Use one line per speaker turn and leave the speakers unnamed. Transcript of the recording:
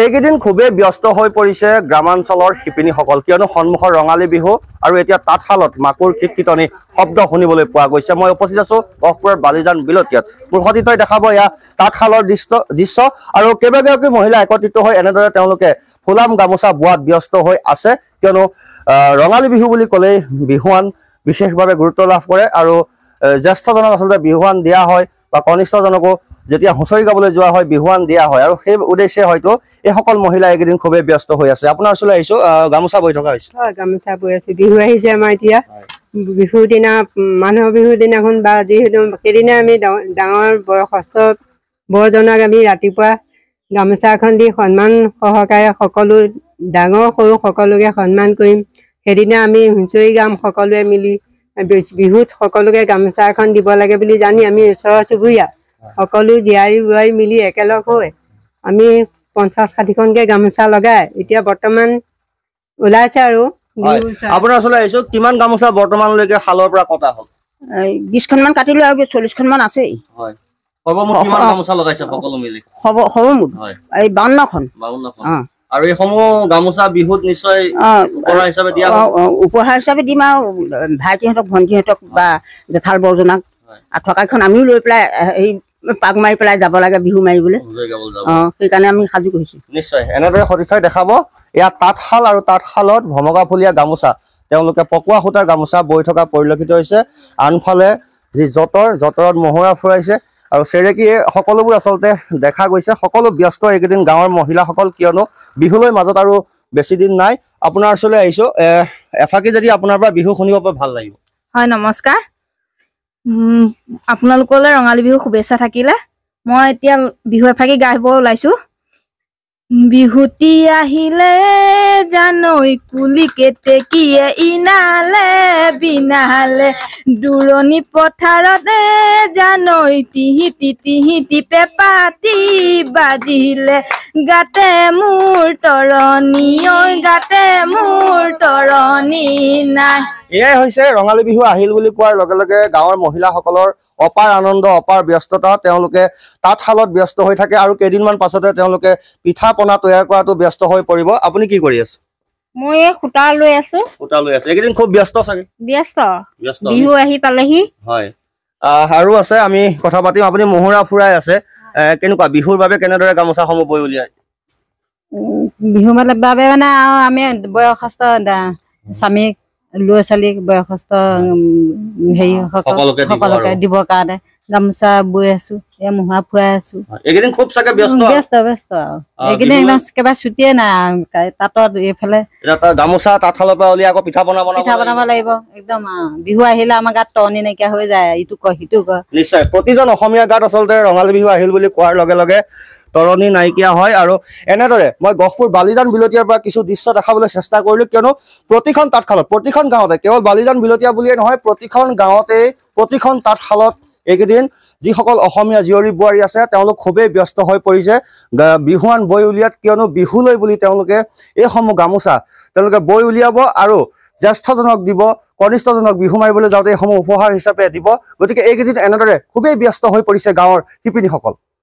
এইকেইদিন খুবেই ব্যস্ত হৈ পৰিছে গ্ৰামাঞ্চলৰ শিপিনীসকল কিয়নো সন্মুখৰ ৰঙালী বিহু আৰু এতিয়া তাঁতশালত মাকুৰ কিটকিটনি শব্দ শুনিবলৈ পোৱা গৈছে মই উপস্থিত আছোঁ গহপুৰৰ বালিজান বিলতীয়াত মোৰ সতীতই দেখাব এয়া তাঁতশালৰ দৃশ্য দৃশ্য আৰু কেইবাগৰাকী মহিলা একত্ৰিত হৈ এনেদৰে তেওঁলোকে ফুলাম গামোচা বোৱাত ব্যস্ত হৈ আছে কিয়নো ৰঙালী বিহু বুলি ক'লেই বিহুৱান বিশেষভাৱে গুৰুত্ব লাভ কৰে আৰু জ্যেষ্ঠজনক আচলতে বিহুৱান দিয়া হয় বা কনিষ্ঠজনকো যেতিয়া হুঁচৰি গাবলৈ যোৱা হয় বিহুৱান দিয়া হয় আৰু সেই উদ্দেশ্যে হয়তো এই সকল মহিলা এইকেইদিন খুবেই ব্যস্ত হৈ আছে আপোনাৰ ওচৰলৈ আহিছো গামোচা বহি থকা হৈছে
গামোচা বহি আছো বিহু আহিছে আমাৰ এতিয়া বিহুৰ দিনা মানুহৰ বিহুৰ দিনাখন বা যিহেতু সেইদিনা আমি ডাঙৰ বয়সস্থ বৰজনক আমি ৰাতিপুৱা গামোচা এখন দি সন্মান সহকাৰে সকলো ডাঙৰ সৰু সকলোকে সন্মান কৰিম সেইদিনা আমি হুঁচৰি গাম সকলোৱে মিলি বিহুত সকলোকে গামোচা এখন দিব লাগে বুলি জানি আমি ওচৰ চুবুৰীয়া সকলো জীয়াৰী বোৱাৰী মিলি একেলগ হৈ আমি পঞ্চাছ ষাঠিখনকে গামোচা লগাই এতিয়া বৰ্তমান ওলাইছে উপহাৰ হিচাপে দিম আৰু ভাইটিহঁতক ভণ্টিহঁতক বা জেঠাল বৰজনাক থকাখন আমিও লৈ পেলাই পাক মাৰি পেলাই যাব লাগে বিহু মাৰিবলৈ অঁ সেইকাৰণে আমি সাজু কৰিছো
নিশ্চয় এনেদৰে সতীৰ্থই দেখাব ইয়াত তাঁতশাল আৰু তাঁতশালত ভমগা ফুলীয়া গামোচা তেওঁলোকে পকোৱা সূতাৰ গামোচা বৈ থকা পৰিলক্ষিত হৈছে আনফালে যি যঁতৰ যঁতৰত মহৰা ফুৰাইছে আৰু চেৰেকী সকলোবোৰ আচলতে দেখা গৈছে সকলো ব্যস্ত এইকেইদিন গাঁৱৰ মহিলাসকল কিয়নো বিহুলৈ মাজত আৰু বেছি দিন নাই আপোনাৰ ওচৰলৈ আহিছোঁ এফাকি যদি আপোনাৰ পৰা বিহু শুনিব পৰা ভাল লাগিব
হয় নমস্কাৰ আপোনালোকলৈ ৰঙালী বিহু শুভেচ্ছা থাকিলে মই এতিয়া বিহু এফাকি গাইব ওলাইছোঁ বিহুতি আহিলে জানৈ কুলি কেতেকীয়ে ইনালে বিনালে দূৰণি পথাৰতে জানৈ তিহিতি তিহিতি পেপাতি বাজিলে গাতে মোৰ তৰণি ঐ গাতে মোৰ তৰণী
নাই এয়াই হৈছে ৰঙালী বিহু আহিল বুলি কোৱাৰ লগে লগে গাঁৱৰ মহিলাসকলৰ অপাৰ আনন্দ অপাৰ ব্যস্ততা তেওঁলোকে তাঁতশালত ব্যস্ত হৈ থাকে আৰু কেইদিনমান পাছতে তেওঁলোকে পিঠা পনা তৈয়াৰ কৰাটো ব্যস্ত হৈ পৰিব আপুনি কি কৰি আছে ফুৰাই আছে কেনেকুৱা বিহুৰ বাবে কেনেদৰে গামোচা সমূহ বৈ
স্বামীক ল'ৰা ছোৱালীক বয়সস্থ হেৰি সকলোকে দিবৰ কাৰণে গামোচা বৈ আছো এয়া ফুৰাই আছো ব্যস্ত ব্যস্ত এইকেইদিন একদম কিবা চুটিয়ে নাই তাঁতত এইফালে
গামোচা তাঁতশালৰ পৰা উলিয়াই আকৌ পিঠা বনাব পিঠা বনাব
লাগিব একদম বিহু আহিলে আমাৰ গাত টনি নাইকিয়া হৈ যায় ইটো কয় সিটো কয়
নিশ্চয় প্ৰতিজন অসমীয়া গাত আচলতে ৰঙালী বিহু আহিল বুলি কোৱাৰ লগে লগে তৰণী নাইকিয়া হয় আৰু এনেদৰে মই গহপুৰ বালিজান বিলতীয়াৰ পৰা কিছু দৃশ্য দেখাবলৈ চেষ্টা কৰিলোঁ কিয়নো প্ৰতিখন তাঁতশালত প্ৰতিখন গাঁৱতে কেৱল বালিজান বিলতীয়া বুলিয়েই নহয় প্ৰতিখন গাঁৱতেই প্ৰতিখন তাঁতশালত এইকেইদিন যিসকল অসমীয়া জীয়ৰী বোৱাৰী আছে তেওঁলোক খুবেই ব্যস্ত হৈ পৰিছে বিহুৱান বৈ উলিয়াত কিয়নো বিহুলৈ বুলি তেওঁলোকে এইসমূহ গামোচা তেওঁলোকে বৈ উলিয়াব আৰু জ্যেষ্ঠজনক দিব কনিষ্ঠজনক বিহু মাৰিবলৈ যাওঁতে এইসমূহ উপহাৰ হিচাপে দিব গতিকে এইকেইদিন এনেদৰে খুবেই ব্যস্ত হৈ পৰিছে গাঁৱৰ শিপিনীসকল